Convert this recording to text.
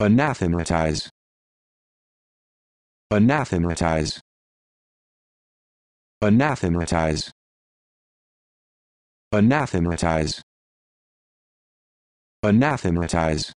anathematize anathematize anathematize anathematize anathematize